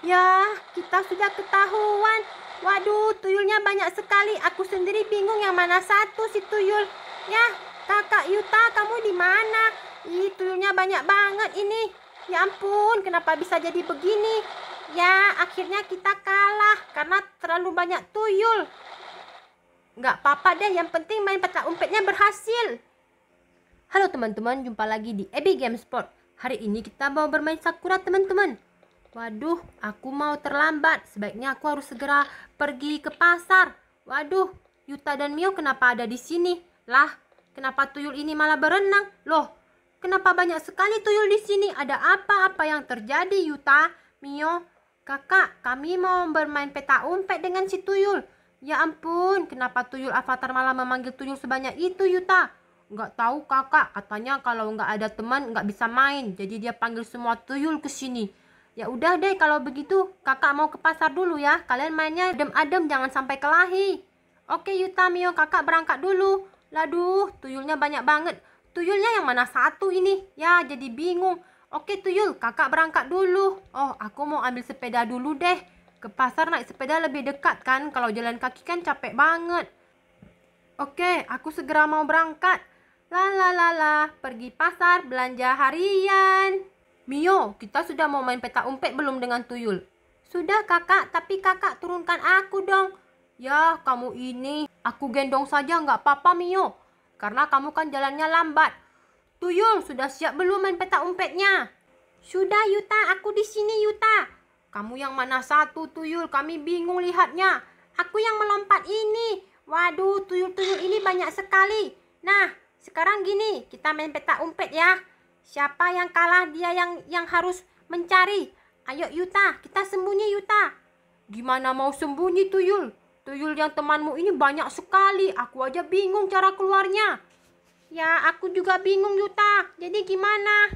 Ya, kita sudah ketahuan. Waduh, tuyulnya banyak sekali. Aku sendiri bingung yang mana satu si tuyul. Ya, kakak Yuta, kamu di mana? Ih, tuyulnya banyak banget ini. Ya ampun, kenapa bisa jadi begini? Ya, akhirnya kita kalah karena terlalu banyak tuyul. Nggak apa-apa deh, yang penting main petak umpetnya berhasil. Halo teman-teman, jumpa lagi di Abby Game Sport. Hari ini kita mau bermain Sakura teman-teman. Waduh, aku mau terlambat. Sebaiknya aku harus segera pergi ke pasar. Waduh, Yuta dan Mio kenapa ada di sini? Lah, kenapa tuyul ini malah berenang? Loh, kenapa banyak sekali tuyul di sini? Ada apa? Apa yang terjadi, Yuta? Mio, kakak, kami mau bermain peta umpet dengan si tuyul. Ya ampun, kenapa tuyul avatar malah memanggil tuyul sebanyak itu, Yuta? Nggak tahu kakak, katanya kalau nggak ada teman nggak bisa main. Jadi dia panggil semua tuyul ke sini. Ya udah deh kalau begitu kakak mau ke pasar dulu ya. Kalian mainnya adem-adem jangan sampai kelahi. Oke Yuta Mio kakak berangkat dulu. Laduh tuyulnya banyak banget. Tuyulnya yang mana satu ini? Ya jadi bingung. Oke tuyul kakak berangkat dulu. Oh aku mau ambil sepeda dulu deh. Ke pasar naik sepeda lebih dekat kan. Kalau jalan kaki kan capek banget. Oke aku segera mau berangkat. La la la la pergi pasar belanja harian. Mio, kita sudah mau main peta umpet belum dengan tuyul? Sudah kakak, tapi kakak turunkan aku dong. Ya, kamu ini. Aku gendong saja nggak apa-apa Mio. Karena kamu kan jalannya lambat. Tuyul, sudah siap belum main peta umpetnya? Sudah Yuta, aku di sini Yuta. Kamu yang mana satu tuyul, kami bingung lihatnya. Aku yang melompat ini. Waduh, tuyul-tuyul ini banyak sekali. Nah, sekarang gini, kita main peta umpet ya. Siapa yang kalah dia yang yang harus mencari. Ayo Yuta, kita sembunyi Yuta. Gimana mau sembunyi tuyul? Tuyul yang temanmu ini banyak sekali. Aku aja bingung cara keluarnya. Ya, aku juga bingung Yuta. Jadi gimana?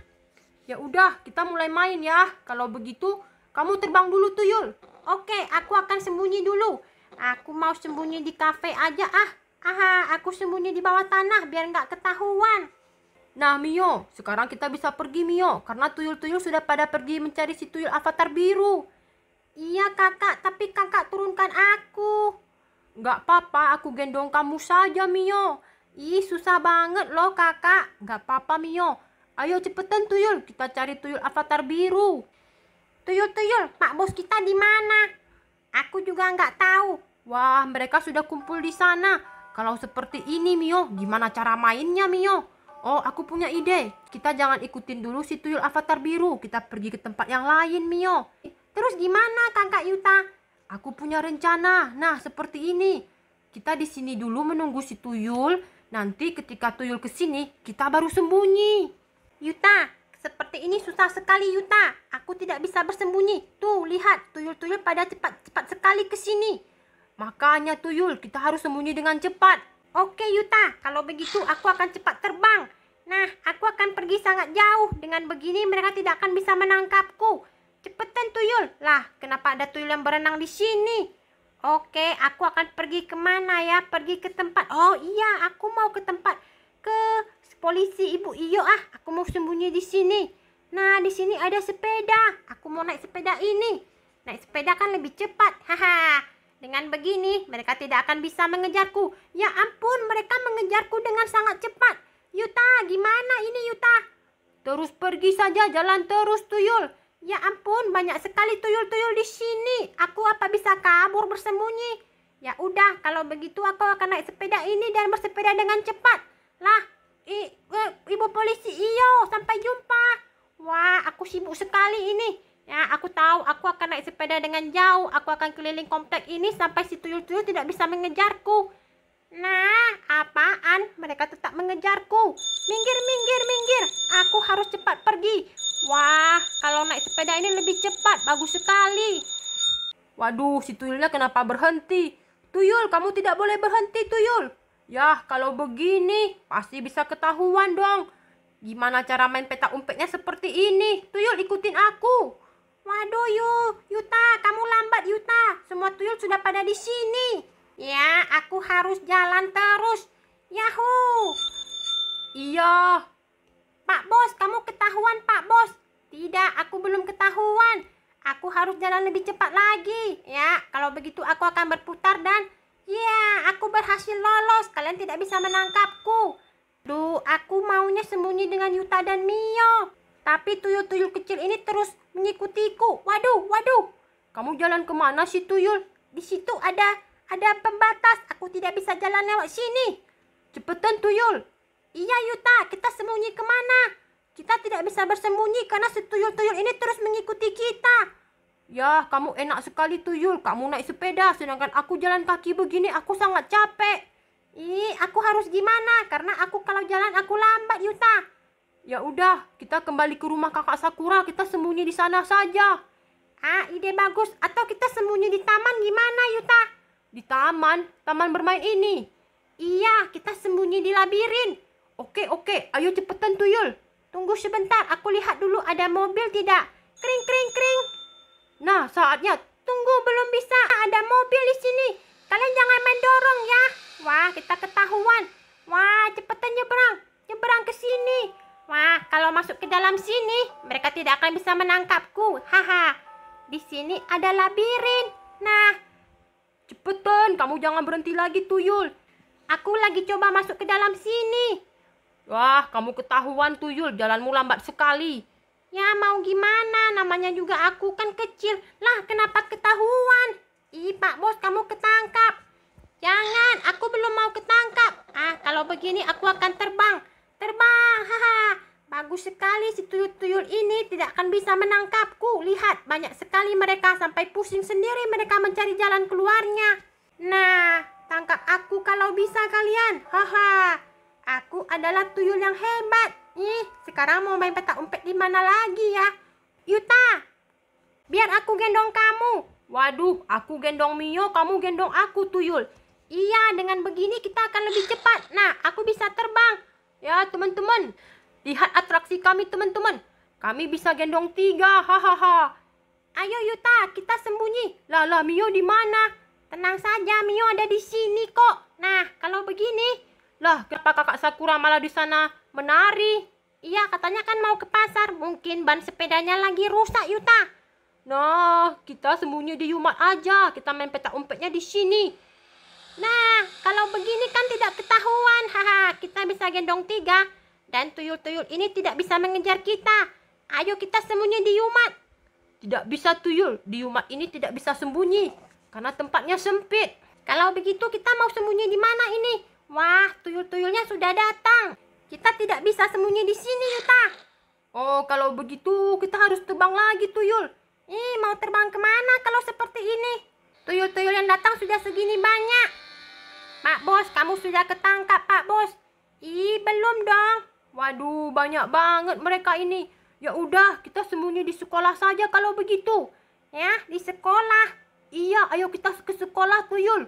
Ya udah, kita mulai main ya. Kalau begitu, kamu terbang dulu tuyul. Oke, aku akan sembunyi dulu. Aku mau sembunyi di kafe aja ah. Aha, aku sembunyi di bawah tanah biar nggak ketahuan. Nah Mio, sekarang kita bisa pergi Mio, karena tuyul-tuyul sudah pada pergi mencari si tuyul avatar biru. Iya kakak, tapi kakak turunkan aku. Gak apa-apa, aku gendong kamu saja Mio. Ih, susah banget loh kakak. Gak apa-apa Mio. Ayo cepetan tuyul, kita cari tuyul avatar biru. Tuyul-tuyul, Pak Bos kita di mana? Aku juga nggak tahu. Wah, mereka sudah kumpul di sana. Kalau seperti ini Mio, gimana cara mainnya Mio? Oh, aku punya ide. Kita jangan ikutin dulu si tuyul avatar biru. Kita pergi ke tempat yang lain, Mio. Terus gimana, Kakak Yuta? Aku punya rencana. Nah, seperti ini. Kita di sini dulu menunggu si tuyul. Nanti ketika tuyul ke sini, kita baru sembunyi. Yuta, seperti ini susah sekali, Yuta. Aku tidak bisa bersembunyi. Tuh, lihat. Tuyul-tuyul pada cepat-cepat sekali ke sini. Makanya tuyul, kita harus sembunyi dengan cepat. Oke Yuta, kalau begitu aku akan cepat terbang. Nah, aku akan pergi sangat jauh. Dengan begini mereka tidak akan bisa menangkapku. Cepetan tuyul. Lah, kenapa ada tuyul yang berenang di sini? Oke, aku akan pergi kemana ya? Pergi ke tempat. Oh iya, aku mau ke tempat ke polisi Ibu Iyo ah. Aku mau sembunyi di sini. Nah, di sini ada sepeda. Aku mau naik sepeda ini. Naik sepeda kan lebih cepat. Haha. Dengan begini, mereka tidak akan bisa mengejarku. Ya ampun, mereka mengejarku dengan sangat cepat. Yuta, gimana ini Yuta? Terus pergi saja, jalan terus tuyul. Ya ampun, banyak sekali tuyul-tuyul di sini. Aku apa bisa kabur bersembunyi? Ya udah, kalau begitu aku akan naik sepeda ini dan bersepeda dengan cepat. Lah, i, i, eh, ibu polisi iyo, sampai jumpa. Wah, aku sibuk sekali ini. Ya, aku tahu aku akan naik sepeda dengan jauh. Aku akan keliling komplek ini sampai si tuyul-tuyul tidak bisa mengejarku. Nah, apaan? Mereka tetap mengejarku. Minggir, minggir, minggir. Aku harus cepat pergi. Wah, kalau naik sepeda ini lebih cepat. Bagus sekali. Waduh, si tuyulnya kenapa berhenti? Tuyul, kamu tidak boleh berhenti, tuyul. Yah, kalau begini pasti bisa ketahuan dong. Gimana cara main peta umpetnya seperti ini? Tuyul, ikutin aku. Waduh, Yu, Yuta, kamu lambat, Yuta. Semua tuyul sudah pada di sini. Ya, aku harus jalan terus. Yahu. Iya. Pak Bos, kamu ketahuan, Pak Bos. Tidak, aku belum ketahuan. Aku harus jalan lebih cepat lagi. Ya, kalau begitu aku akan berputar dan... Ya, aku berhasil lolos. Kalian tidak bisa menangkapku. Duh, aku maunya sembunyi dengan Yuta dan Mio. Tapi tuyul-tuyul kecil ini terus mengikutiku. Waduh, waduh. Kamu jalan kemana sih tuyul? Di situ ada ada pembatas. Aku tidak bisa jalan lewat sini. Cepetan tuyul. Iya Yuta, kita sembunyi kemana? Kita tidak bisa bersembunyi karena si tuyul-tuyul ini terus mengikuti kita. Ya, kamu enak sekali tuyul. Kamu naik sepeda, sedangkan aku jalan kaki begini, aku sangat capek. Ih, aku harus gimana? Karena aku kalau jalan aku lambat, Yuta. Ya udah, kita kembali ke rumah kakak Sakura, kita sembunyi di sana saja. Ah, ide bagus. Atau kita sembunyi di taman gimana, Yuta? Di taman? Taman bermain ini? Iya, kita sembunyi di labirin. Oke, oke. Ayo cepetan, Tuyul. Tunggu sebentar, aku lihat dulu ada mobil tidak. Kring, kring, kring. Nah, saatnya. Tunggu, belum bisa. Ada mobil di sini. Kalian jangan main dorong ya. Wah, kita ketahuan. Wah, cepetan nyebrang. Nyebrang ke sini. Wah, kalau masuk ke dalam sini, mereka tidak akan bisa menangkapku. Haha, di sini ada labirin. Nah, cepetan, kamu jangan berhenti lagi, tuyul. Aku lagi coba masuk ke dalam sini. Wah, kamu ketahuan, tuyul. Jalanmu lambat sekali. Ya, mau gimana? Namanya juga aku kan kecil. Lah, kenapa ketahuan? Ih, Pak Bos, kamu ketangkap. Jangan, aku belum mau ketangkap. Ah, kalau begini aku akan terbang. Bagus sekali si tuyul-tuyul ini tidak akan bisa menangkapku. Lihat, banyak sekali mereka sampai pusing sendiri mereka mencari jalan keluarnya. Nah, tangkap aku kalau bisa kalian. Haha, aku adalah tuyul yang hebat. Ih, sekarang mau main petak umpet di mana lagi ya? Yuta, biar aku gendong kamu. Waduh, aku gendong Mio, kamu gendong aku tuyul. Iya, dengan begini kita akan lebih cepat. Nah, aku bisa terbang. Ya, teman-teman, Lihat atraksi kami teman-teman. Kami bisa gendong tiga, hahaha. Ayo Yuta, kita sembunyi. Lala Mio di mana? Tenang saja, Mio ada di sini kok. Nah, kalau begini, lah kenapa kakak Sakura malah di sana menari? Iya, katanya kan mau ke pasar. Mungkin ban sepedanya lagi rusak, Yuta. Nah, kita sembunyi di Yumat aja. Kita main petak umpetnya di sini. Nah, kalau begini kan tidak ketahuan. Haha, kita bisa gendong tiga dan tuyul-tuyul ini tidak bisa mengejar kita. Ayo kita sembunyi di Yumat. Tidak bisa tuyul, di Yumat ini tidak bisa sembunyi karena tempatnya sempit. Kalau begitu kita mau sembunyi di mana ini? Wah, tuyul-tuyulnya sudah datang. Kita tidak bisa sembunyi di sini, Yuta. Oh, kalau begitu kita harus terbang lagi, tuyul. Ih, mau terbang kemana kalau seperti ini? Tuyul-tuyul yang datang sudah segini banyak. Pak Bos, kamu sudah ketangkap, Pak Bos. Ih, belum dong. Waduh, banyak banget mereka ini. Ya udah, kita sembunyi di sekolah saja kalau begitu. Ya, di sekolah. Iya, ayo kita ke sekolah tuyul.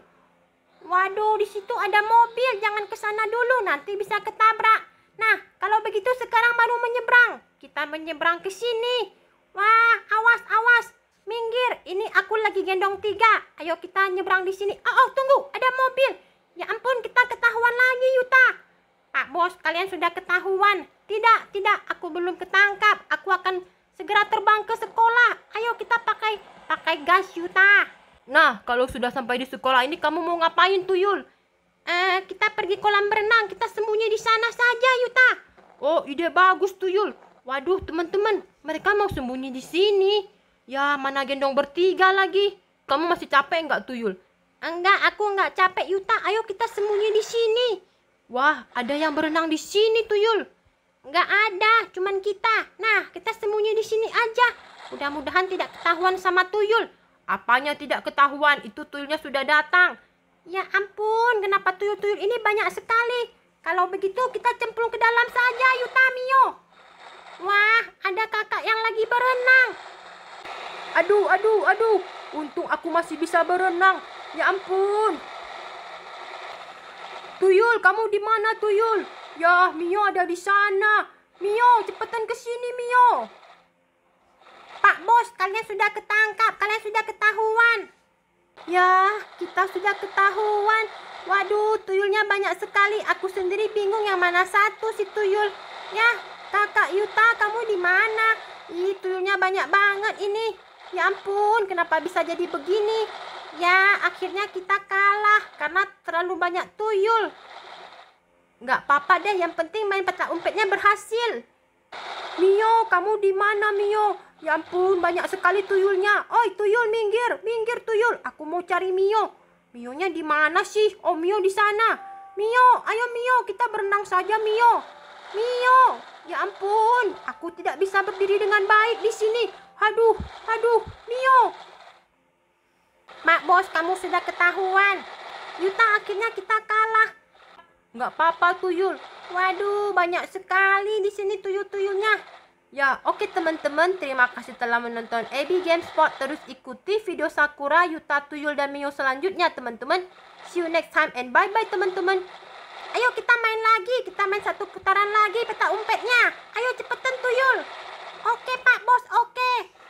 Waduh, di situ ada mobil. Jangan ke sana dulu, nanti bisa ketabrak. Nah, kalau begitu sekarang baru menyeberang. Kita menyeberang ke sini. Wah, awas, awas. Minggir, ini aku lagi gendong tiga. Ayo kita nyebrang di sini. Oh, oh, tunggu, ada mobil. Ya ampun, kita ketahuan lagi, Yuta. Pak Bos, kalian sudah ketahuan. Tidak, tidak, aku belum ketangkap. Aku akan segera terbang ke sekolah. Ayo kita pakai pakai gas Yuta. Nah, kalau sudah sampai di sekolah ini kamu mau ngapain tuyul? Eh, kita pergi kolam berenang kita sembunyi di sana saja Yuta. Oh, ide bagus tuyul. Waduh, teman-teman, mereka mau sembunyi di sini. Ya, mana gendong bertiga lagi. Kamu masih capek nggak tuyul? Enggak, aku nggak capek Yuta. Ayo kita sembunyi di sini. Wah, ada yang berenang di sini, Tuyul. Nggak ada, cuman kita. Nah, kita sembunyi di sini aja. Mudah-mudahan tidak ketahuan sama Tuyul. Apanya tidak ketahuan? Itu tuyulnya sudah datang. Ya ampun, kenapa tuyul-tuyul ini banyak sekali? Kalau begitu kita cemplung ke dalam saja, Yutamio. Wah, ada kakak yang lagi berenang. Aduh, aduh, aduh. Untung aku masih bisa berenang. Ya ampun, Tuyul, kamu di mana Tuyul? Ya, Mio ada di sana. Mio, cepetan ke sini Mio. Pak Bos, kalian sudah ketangkap. Kalian sudah ketahuan. Ya, kita sudah ketahuan. Waduh, tuyulnya banyak sekali. Aku sendiri bingung yang mana satu si tuyul. Ya, kakak Yuta, kamu di mana? Ih, tuyulnya banyak banget ini. Ya ampun, kenapa bisa jadi begini? ya akhirnya kita kalah karena terlalu banyak tuyul nggak apa-apa deh yang penting main petak umpetnya berhasil Mio kamu di mana Mio ya ampun banyak sekali tuyulnya oi tuyul minggir minggir tuyul aku mau cari Mio Mionya di mana sih oh Mio di sana Mio ayo Mio kita berenang saja Mio Mio ya ampun aku tidak bisa berdiri dengan baik di sini Haduh, haduh, Mio Pak Bos, kamu sudah ketahuan. Yuta akhirnya kita kalah. Nggak apa-apa, tuyul. Waduh, banyak sekali di sini tuyul-tuyulnya. Ya, oke teman-teman. Terima kasih telah menonton Abi Gamespot. Terus ikuti video Sakura, Yuta, Tuyul, dan Mio selanjutnya, teman-teman. See you next time and bye-bye, teman-teman. Ayo kita main lagi. Kita main satu putaran lagi peta umpetnya. Ayo cepetan, Tuyul. Oke, Pak Bos. Oke.